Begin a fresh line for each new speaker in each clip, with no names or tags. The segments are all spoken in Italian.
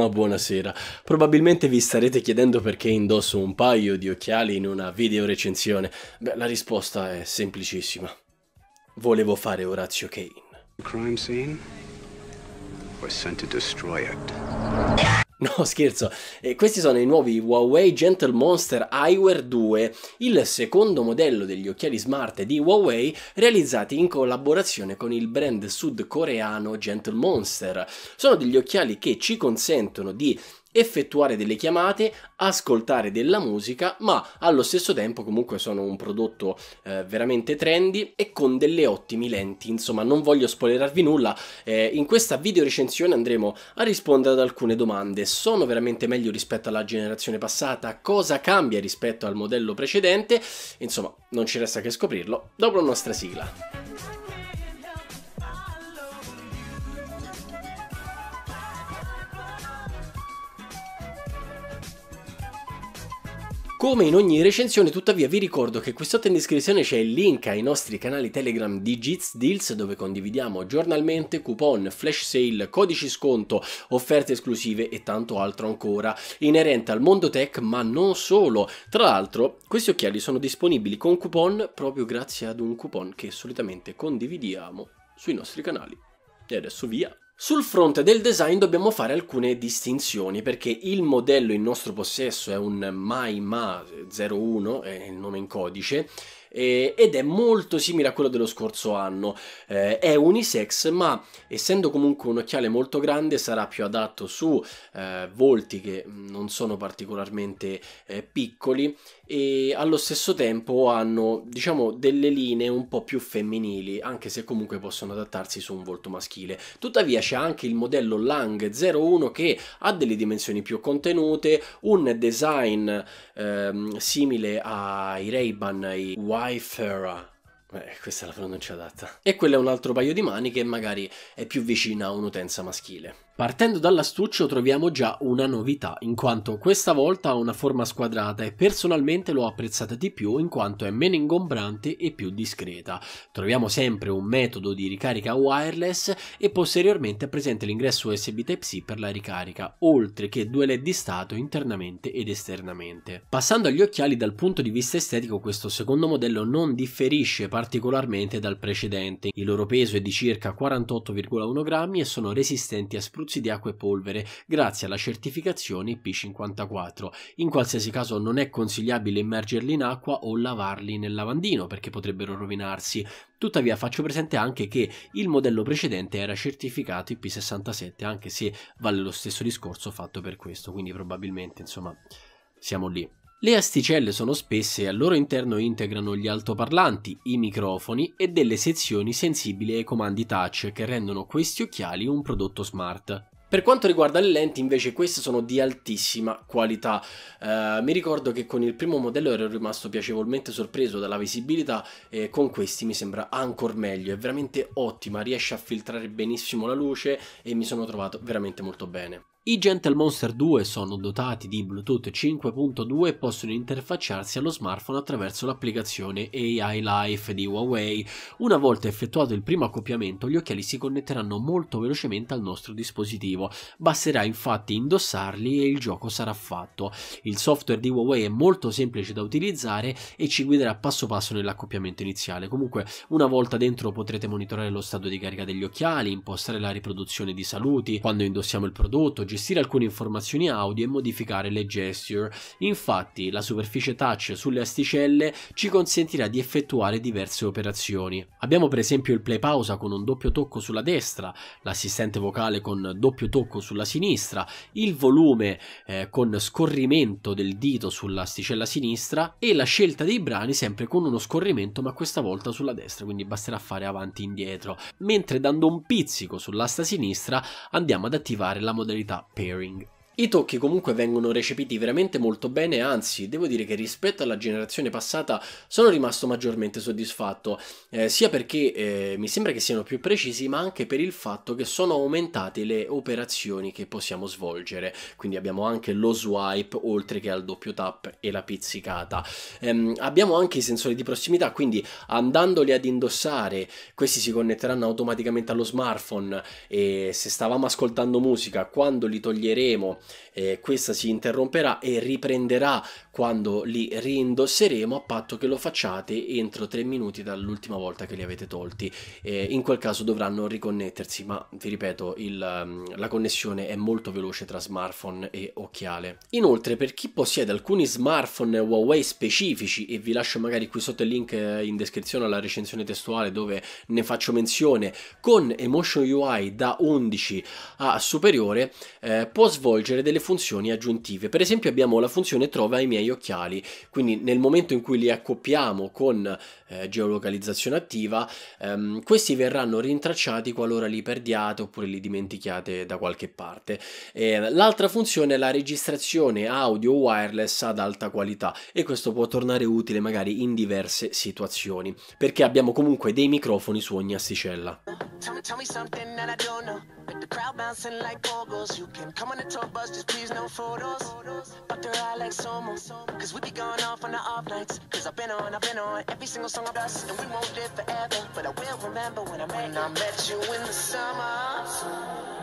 ma buonasera. Probabilmente vi starete chiedendo perché indosso un paio di occhiali in una video recensione. Beh, la risposta è semplicissima. Volevo fare Orazio Kane. Crime scene? We're sent to destroy it. No, scherzo. Eh, questi sono i nuovi Huawei Gentle Monster Eyewear 2, il secondo modello degli occhiali smart di Huawei realizzati in collaborazione con il brand sudcoreano Gentle Monster. Sono degli occhiali che ci consentono di effettuare delle chiamate, ascoltare della musica, ma allo stesso tempo comunque sono un prodotto eh, veramente trendy e con delle ottime lenti. Insomma, non voglio spoilerarvi nulla, eh, in questa video recensione andremo a rispondere ad alcune domande. Sono veramente meglio rispetto alla generazione passata? Cosa cambia rispetto al modello precedente? Insomma, non ci resta che scoprirlo dopo la nostra sigla. Come in ogni recensione, tuttavia, vi ricordo che qui sotto in descrizione c'è il link ai nostri canali Telegram di Jits Deals, dove condividiamo giornalmente coupon, flash sale, codici sconto, offerte esclusive e tanto altro ancora inerente al mondo tech, ma non solo. Tra l'altro, questi occhiali sono disponibili con coupon proprio grazie ad un coupon che solitamente condividiamo sui nostri canali. E adesso via! Sul fronte del design dobbiamo fare alcune distinzioni perché il modello in nostro possesso è un MyMa01, è il nome in codice, eh, ed è molto simile a quello dello scorso anno. Eh, è unisex, ma essendo comunque un occhiale molto grande sarà più adatto su eh, volti che non sono particolarmente eh, piccoli e allo stesso tempo hanno, diciamo, delle linee un po' più femminili, anche se comunque possono adattarsi su un volto maschile. Tuttavia c'è anche il modello Lang 01 che ha delle dimensioni più contenute, un design ehm, simile ai Ray-Ban e ai Wayfarer. Beh, questa è la pronuncia adatta. E quello è un altro paio di maniche, magari è più vicina a un'utenza maschile. Partendo dall'astuccio troviamo già una novità, in quanto questa volta ha una forma squadrata e personalmente l'ho apprezzata di più in quanto è meno ingombrante e più discreta. Troviamo sempre un metodo di ricarica wireless e posteriormente è presente l'ingresso USB Type-C per la ricarica, oltre che due LED di stato internamente ed esternamente. Passando agli occhiali dal punto di vista estetico questo secondo modello non differisce particolarmente dal precedente, il loro peso è di circa 48,1 grammi e sono resistenti a spruzzatura spruzzi di acqua e polvere grazie alla certificazione IP54. In qualsiasi caso non è consigliabile immergerli in acqua o lavarli nel lavandino perché potrebbero rovinarsi. Tuttavia faccio presente anche che il modello precedente era certificato IP67 anche se vale lo stesso discorso fatto per questo, quindi probabilmente insomma siamo lì. Le asticelle sono spesse e al loro interno integrano gli altoparlanti, i microfoni e delle sezioni sensibili ai comandi touch che rendono questi occhiali un prodotto smart. Per quanto riguarda le lenti invece queste sono di altissima qualità, eh, mi ricordo che con il primo modello ero rimasto piacevolmente sorpreso dalla visibilità e con questi mi sembra ancora meglio, è veramente ottima, riesce a filtrare benissimo la luce e mi sono trovato veramente molto bene. I Gentle Monster 2 sono dotati di Bluetooth 5.2 e possono interfacciarsi allo smartphone attraverso l'applicazione AI Life di Huawei. Una volta effettuato il primo accoppiamento, gli occhiali si connetteranno molto velocemente al nostro dispositivo. Basterà infatti indossarli e il gioco sarà fatto. Il software di Huawei è molto semplice da utilizzare e ci guiderà passo passo nell'accoppiamento iniziale. Comunque, una volta dentro potrete monitorare lo stato di carica degli occhiali, impostare la riproduzione di saluti, quando indossiamo il prodotto, gestire alcune informazioni audio e modificare le gesture. Infatti la superficie touch sulle asticelle ci consentirà di effettuare diverse operazioni. Abbiamo per esempio il play pausa con un doppio tocco sulla destra, l'assistente vocale con doppio tocco sulla sinistra, il volume eh, con scorrimento del dito sull'asticella sinistra e la scelta dei brani sempre con uno scorrimento ma questa volta sulla destra, quindi basterà fare avanti e indietro. Mentre dando un pizzico sull'asta sinistra andiamo ad attivare la modalità Appearing. I tocchi comunque vengono recepiti veramente molto bene, anzi devo dire che rispetto alla generazione passata sono rimasto maggiormente soddisfatto, eh, sia perché eh, mi sembra che siano più precisi, ma anche per il fatto che sono aumentate le operazioni che possiamo svolgere, quindi abbiamo anche lo swipe oltre che al doppio tap e la pizzicata. Eh, abbiamo anche i sensori di prossimità, quindi andandoli ad indossare questi si connetteranno automaticamente allo smartphone e se stavamo ascoltando musica, quando li toglieremo eh, questa si interromperà e riprenderà quando li rindosseremo a patto che lo facciate entro 3 minuti dall'ultima volta che li avete tolti eh, in quel caso dovranno riconnettersi ma vi ripeto il, la connessione è molto veloce tra smartphone e occhiale inoltre per chi possiede alcuni smartphone Huawei specifici e vi lascio magari qui sotto il link in descrizione alla recensione testuale dove ne faccio menzione con Emotion UI da 11 a superiore eh, può svolgere aggiungere delle funzioni aggiuntive. Per esempio abbiamo la funzione trova i miei occhiali, quindi nel momento in cui li accoppiamo con eh, geolocalizzazione attiva, ehm, questi verranno rintracciati qualora li perdiate oppure li dimentichiate da qualche parte. Eh, l'altra funzione è la registrazione audio wireless ad alta qualità e questo può tornare utile magari in diverse situazioni, perché abbiamo comunque dei microfoni su ogni asticella. Tell me, tell me just please no photos. But they're all like Somo. Cause we be going off on the off nights. Cause I've been on, I've been on every single song of us. And we won't live forever. But I will remember when I met, when I met you in the summer.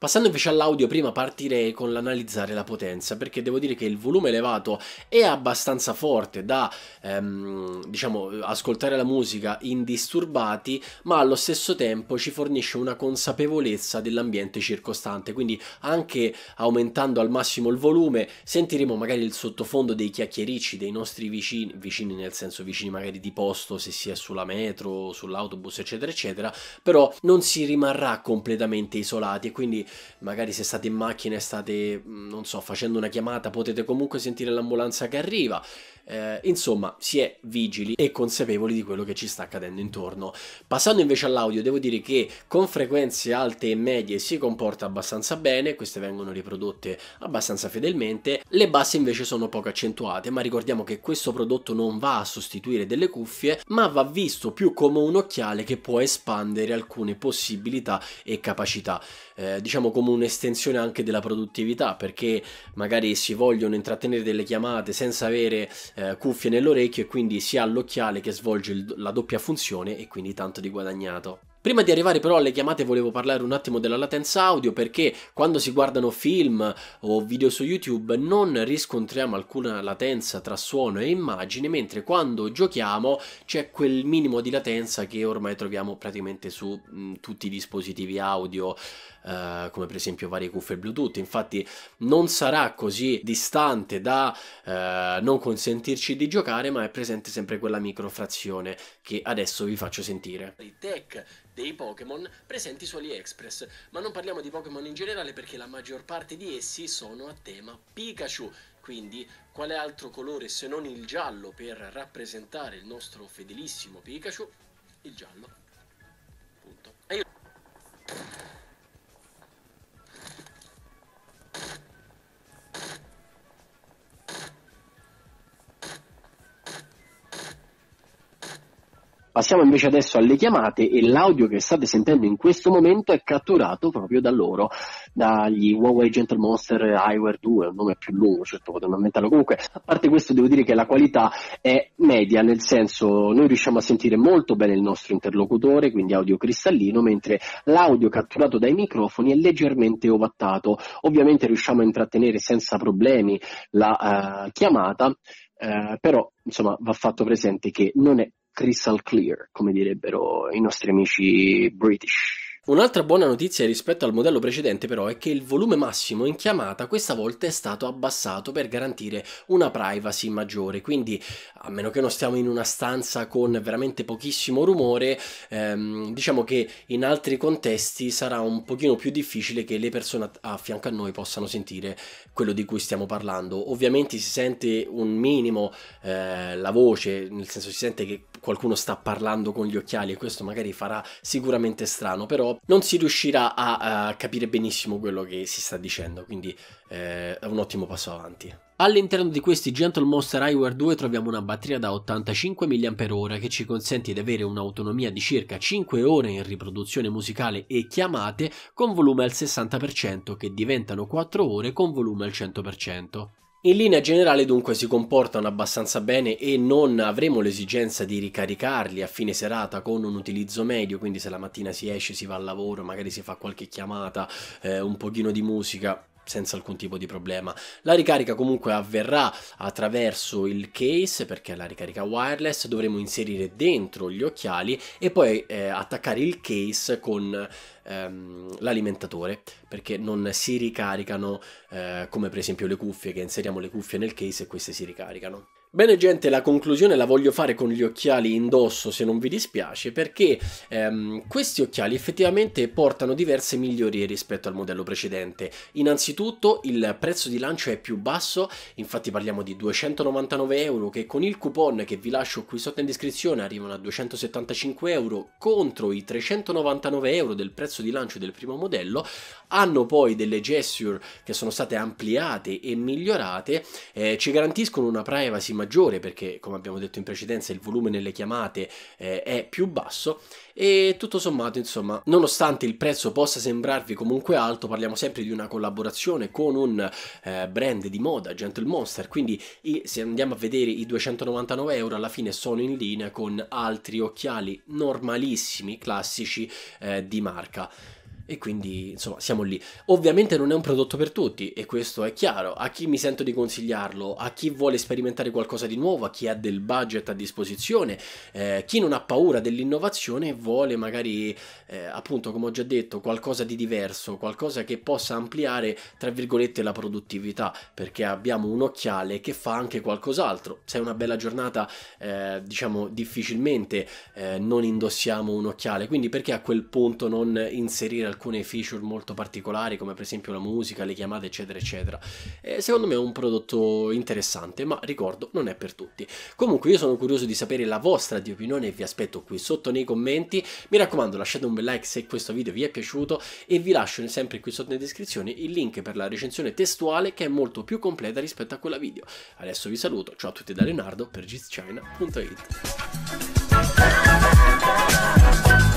Passando invece all'audio, prima partirei con l'analizzare la potenza, perché devo dire che il volume elevato è abbastanza forte da, ehm, diciamo, ascoltare la musica indisturbati, ma allo stesso tempo ci fornisce una consapevolezza dell'ambiente circostante, quindi anche aumentando al massimo il volume sentiremo magari il sottofondo dei chiacchiericci dei nostri vicini, vicini nel senso vicini magari di posto, se si è sulla metro, sull'autobus, eccetera, eccetera, però non si rimarrà completamente isolati e quindi magari se state in macchina e state, mm, non so, facendo una chiamata, potete comunque sentire l'ambulanza che arriva. Eh, insomma, si è vigili e consapevoli di quello che ci sta accadendo intorno. Passando invece all'audio, devo dire che con frequenze alte e medie si comporta abbastanza bene, queste vengono riprodotte abbastanza fedelmente, le basse invece sono poco accentuate, ma ricordiamo che questo prodotto non va a sostituire delle cuffie, ma va visto più come un occhiale che può espandere alcune possibilità e capacità, eh, diciamo come un'estensione anche della produttività, perché magari si vogliono intrattenere delle chiamate senza avere eh, cuffie nell'orecchio e quindi si ha l'occhiale che svolge il, la doppia funzione e quindi tanto di guadagnato. Prima di arrivare però alle chiamate volevo parlare un attimo della latenza audio perché quando si guardano film o video su YouTube non riscontriamo alcuna latenza tra suono e immagine, mentre quando giochiamo c'è quel minimo di latenza che ormai troviamo praticamente su mh, mm, tutti i dispositivi audio, eh, come per esempio varie cuffie Bluetooth. Infatti non sarà così distante da eh, non consentirci di giocare, ma è presente sempre quella microfrazione che adesso vi faccio sentire dei Pokémon presenti su AliExpress, ma non parliamo di Pokémon in generale perché la maggior parte di essi sono a tema Pikachu, quindi quale altro colore se non il giallo per rappresentare il nostro fedelissimo Pikachu? Il giallo. Passiamo invece adesso alle chiamate e l'audio che state sentendo in questo momento è catturato proprio da loro, dagli Huawei Gentle Monster Eyewear 2, un nome più lungo, certo potremmo inventarlo. Comunque, a parte questo devo dire che la qualità è media, nel senso noi riusciamo a sentire molto bene il nostro interlocutore, quindi audio cristallino, mentre l'audio catturato dai microfoni è leggermente ovattato. Ovviamente riusciamo a intrattenere senza problemi la uh, chiamata, eh, però insomma va fatto presente che non è crystal clear, come direbbero i nostri amici british. Un'altra buona notizia rispetto al modello precedente però è che il volume massimo in chiamata questa volta è stato abbassato per garantire una privacy maggiore, quindi a meno che non stiamo in una stanza con veramente pochissimo rumore, ehm, diciamo che in altri contesti sarà un pochino più difficile che le persone a fianco a noi possano sentire quello di cui stiamo parlando. Ovviamente si sente un minimo eh, la voce, nel senso si sente che qualcuno sta parlando con gli occhiali e questo magari farà sicuramente strano, però non si riuscirà a, a capire benissimo quello che si sta dicendo, quindi eh, è un ottimo passo avanti. All'interno di questi Gentle Monster Eyewear 2 troviamo una batteria da 85 mAh che ci consente di avere un'autonomia di circa 5 ore in riproduzione musicale e chiamate con volume al 60% che diventano 4 ore con volume al 100%. In linea generale dunque si comportano abbastanza bene e non avremo l'esigenza di ricaricarli a fine serata con un utilizzo medio, quindi se la mattina si esce, si va al lavoro, magari si fa qualche chiamata, eh, un pochino di musica, senza alcun tipo di problema. La ricarica comunque avverrà attraverso il case perché è la ricarica wireless, dovremo inserire dentro gli occhiali e poi eh, attaccare il case con ehm, l'alimentatore perché non si ricaricano eh, come per esempio le cuffie che inseriamo le cuffie nel case e queste si ricaricano. Bene gente, la conclusione la voglio fare con gli occhiali indosso se non vi dispiace perché ehm, questi occhiali effettivamente portano diverse migliorie rispetto al modello precedente. Innanzitutto il prezzo di lancio è più basso, infatti parliamo di 299 euro che con il coupon che vi lascio qui sotto in descrizione arrivano a 275 euro contro i 399 euro del prezzo di lancio del primo modello. Hanno poi delle gesture che sono state ampliate e migliorate, eh, ci garantiscono una privacy maggiore perché come abbiamo detto in precedenza il volume nelle chiamate eh, è più basso e tutto sommato insomma nonostante il prezzo possa sembrarvi comunque alto parliamo sempre di una collaborazione con un eh, brand di moda Gentle Monster quindi se andiamo a vedere i 299 euro alla fine sono in linea con altri occhiali normalissimi classici eh, di marca e quindi, insomma, siamo lì. Ovviamente non è un prodotto per tutti, e questo è chiaro. A chi mi sento di consigliarlo, a chi vuole sperimentare qualcosa di nuovo, a chi ha del budget a disposizione, eh, chi non ha paura dell'innovazione e vuole magari, eh, appunto, come ho già detto, qualcosa di diverso, qualcosa che possa ampliare, tra virgolette, la produttività, perché abbiamo un occhiale che fa anche qualcos'altro. Se è una bella giornata, eh, diciamo, difficilmente eh, non indossiamo un occhiale, quindi perché a quel punto non inserire alcune alcune feature molto particolari come per esempio la musica, le chiamate eccetera eccetera. E secondo me è un prodotto interessante ma ricordo non è per tutti. Comunque io sono curioso di sapere la vostra di opinione e vi aspetto qui sotto nei commenti. Mi raccomando lasciate un bel like se questo video vi è piaciuto e vi lascio sempre qui sotto in descrizione il link per la recensione testuale che è molto più completa rispetto a quella video. Adesso vi saluto, ciao a tutti da Leonardo per gizchina.it.